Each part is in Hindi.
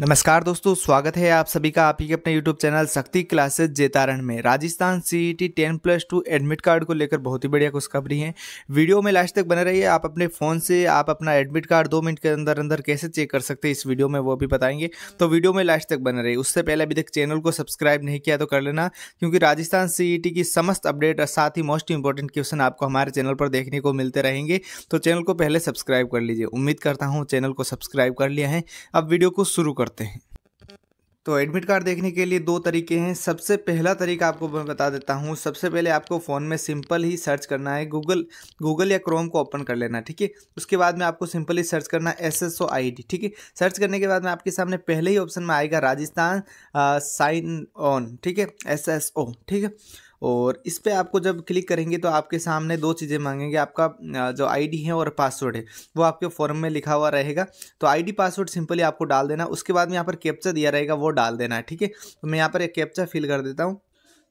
नमस्कार दोस्तों स्वागत है आप सभी का आप ही के अपने YouTube channel Shakti classes Jetaran में Rajasthan T e ten plus two admit card को लेकर बहुत ही बढ़िया खुशखबरी है वीडियो में लास्ट तक बने रहिए आप अपने फ़ोन से आप अपना एडमिट कार्ड दो मिनट के अंदर अंदर कैसे चेक कर सकते हैं इस वीडियो में वो भी बताएंगे तो वीडियो में लास्ट तक बने रही उससे पहले अभी तक चैनल को सब्सक्राइब नहीं किया तो कर लेना क्योंकि राजस्थान सी e की समस्त अपडेट और साथ ही मोस्ट इंपॉर्टेंट क्वेश्चन आपको हमारे चैनल पर देखने को मिलते रहेंगे तो चैनल को पहले सब्सक्राइब कर लीजिए उम्मीद करता हूँ चैनल को सब्सक्राइब कर लिया है अब वीडियो को शुरू करते हैं तो एडमिट कार्ड देखने के लिए दो तरीके हैं सबसे पहला तरीका आपको मैं बता देता हूँ सबसे पहले आपको फ़ोन में सिंपल ही सर्च करना है गूगल गूगल या क्रोम को ओपन कर लेना ठीक है उसके बाद में आपको सिंपल ही सर्च करना है S S O I D ठीक है सर्च करने के बाद में आपके सामने पहले ही ऑप्शन में आएगा राजस्थान साइन ऑन ठीक है एस एस ओ ठीक है और इस पर आपको जब क्लिक करेंगे तो आपके सामने दो चीज़ें मांगेंगे आपका जो आईडी है और पासवर्ड है वो आपके फॉर्म में लिखा हुआ रहेगा तो आईडी पासवर्ड सिंपली आपको डाल देना उसके बाद में यहाँ पर कैप्चा दिया रहेगा वो डाल देना है ठीक है तो मैं यहाँ पर एक कैप्चा फिल कर देता हूँ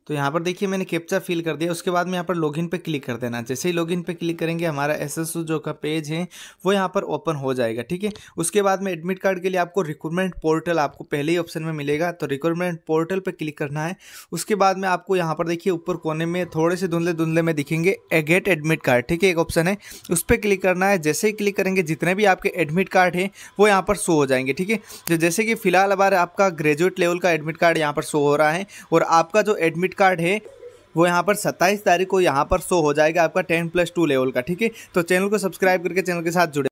तो यहाँ पर देखिए मैंने कैप्चा फिल कर दिया उसके बाद में यहाँ पर लॉगिन पे क्लिक कर देना जैसे ही लॉगिन पे क्लिक करेंगे हमारा एस एस जो का पेज है वो यहाँ पर ओपन हो जाएगा ठीक है उसके बाद में एडमिट कार्ड के लिए आपको रिक्रूटमेंट पोर्टल आपको पहले ही ऑप्शन में मिलेगा तो रिक्रूटमेंट पोर्टल पर क्लिक करना है उसके बाद में आपको यहाँ पर देखिए ऊपर कोने में थोड़े से धुंधले धुंधले में दिखेंगे गेट एडमिट कार्ड ठीक है एक ऑप्शन है उस पर क्लिक करना है जैसे ही क्लिक करेंगे जितने भी आपके एडमिट कार्ड हैं वो यहाँ पर शो हो जाएंगे ठीक है जैसे कि फिलहाल अब आपका ग्रेजुएट लेवल का एडमिट कार्ड यहाँ पर शो हो रहा है और आपका जो एडमिट क्रेडिट कार्ड है वो यहाँ पर 27 तारीख को यहाँ पर शो हो जाएगा आपका 10 प्लस टू लेवल का ठीक है तो चैनल को सब्सक्राइब करके चैनल के साथ जुड़े